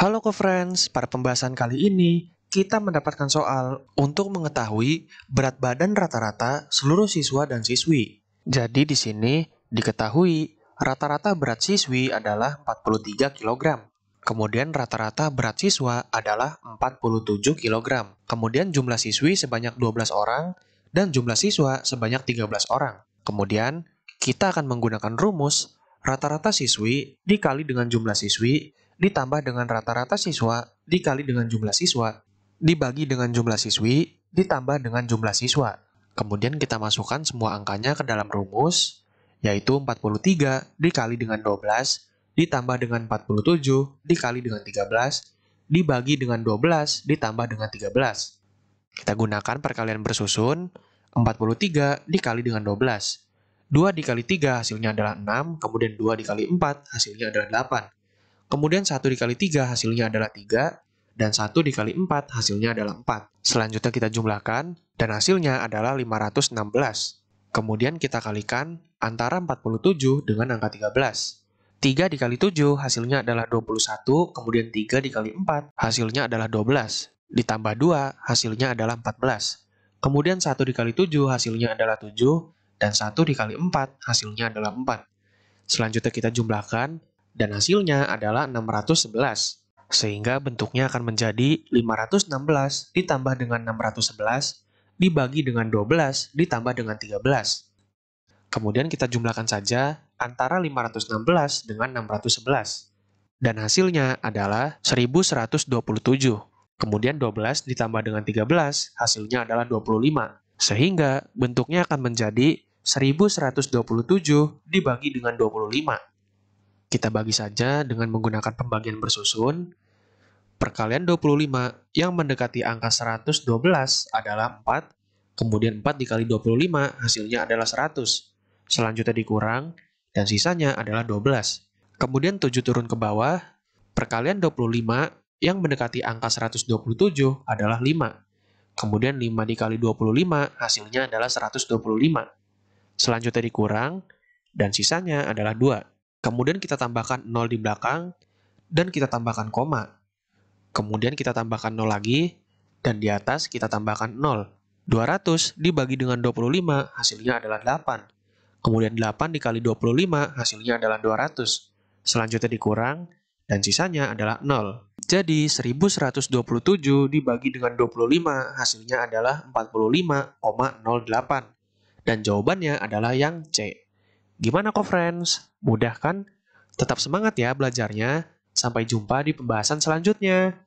Halo co-friends, pada pembahasan kali ini kita mendapatkan soal untuk mengetahui berat badan rata-rata seluruh siswa dan siswi. Jadi di sini diketahui rata-rata berat siswi adalah 43 kg. Kemudian rata-rata berat siswa adalah 47 kg. Kemudian jumlah siswi sebanyak 12 orang dan jumlah siswa sebanyak 13 orang. Kemudian kita akan menggunakan rumus rata-rata siswi dikali dengan jumlah siswi ditambah dengan rata-rata siswa dikali dengan jumlah siswa dibagi dengan jumlah siswi ditambah dengan jumlah siswa. Kemudian kita masukkan semua angkanya ke dalam rumus, yaitu 43 dikali dengan 12 ditambah dengan 47 dikali dengan 13 dibagi dengan 12 ditambah dengan 13. Kita gunakan perkalian bersusun 43 dikali dengan 12. 2 dikali 3 hasilnya adalah 6, kemudian 2 dikali 4 hasilnya adalah 8. Kemudian 1 dikali 3 hasilnya adalah 3, dan 1 dikali 4 hasilnya adalah 4. Selanjutnya kita jumlahkan, dan hasilnya adalah 516. Kemudian kita kalikan antara 47 dengan angka 13. 3 dikali 7 hasilnya adalah 21, kemudian 3 dikali 4 hasilnya adalah 12. Ditambah 2 hasilnya adalah 14. Kemudian 1 dikali 7 hasilnya adalah 7, dan 1 dikali 4 hasilnya adalah 4. Selanjutnya kita jumlahkan, dan hasilnya adalah 611. Sehingga bentuknya akan menjadi 516 ditambah dengan 611 dibagi dengan 12 ditambah dengan 13. Kemudian kita jumlahkan saja antara 516 dengan 611. Dan hasilnya adalah 1127. Kemudian 12 ditambah dengan 13, hasilnya adalah 25. Sehingga bentuknya akan menjadi 1127 dibagi dengan 25. Kita bagi saja dengan menggunakan pembagian bersusun. Perkalian 25 yang mendekati angka 112 adalah 4, kemudian 4 dikali 25 hasilnya adalah 100. Selanjutnya dikurang, dan sisanya adalah 12. Kemudian 7 turun ke bawah, perkalian 25 yang mendekati angka 127 adalah 5. Kemudian 5 dikali 25 hasilnya adalah 125. Selanjutnya dikurang, dan sisanya adalah 2. Kemudian kita tambahkan 0 di belakang, dan kita tambahkan koma. Kemudian kita tambahkan 0 lagi, dan di atas kita tambahkan 0. 200 dibagi dengan 25, hasilnya adalah 8. Kemudian 8 dikali 25, hasilnya adalah 200. Selanjutnya dikurang, dan sisanya adalah 0. Jadi 1127 dibagi dengan 25, hasilnya adalah 45,08. Dan jawabannya adalah yang C. Gimana kok friends? Mudah kan? Tetap semangat ya belajarnya. Sampai jumpa di pembahasan selanjutnya.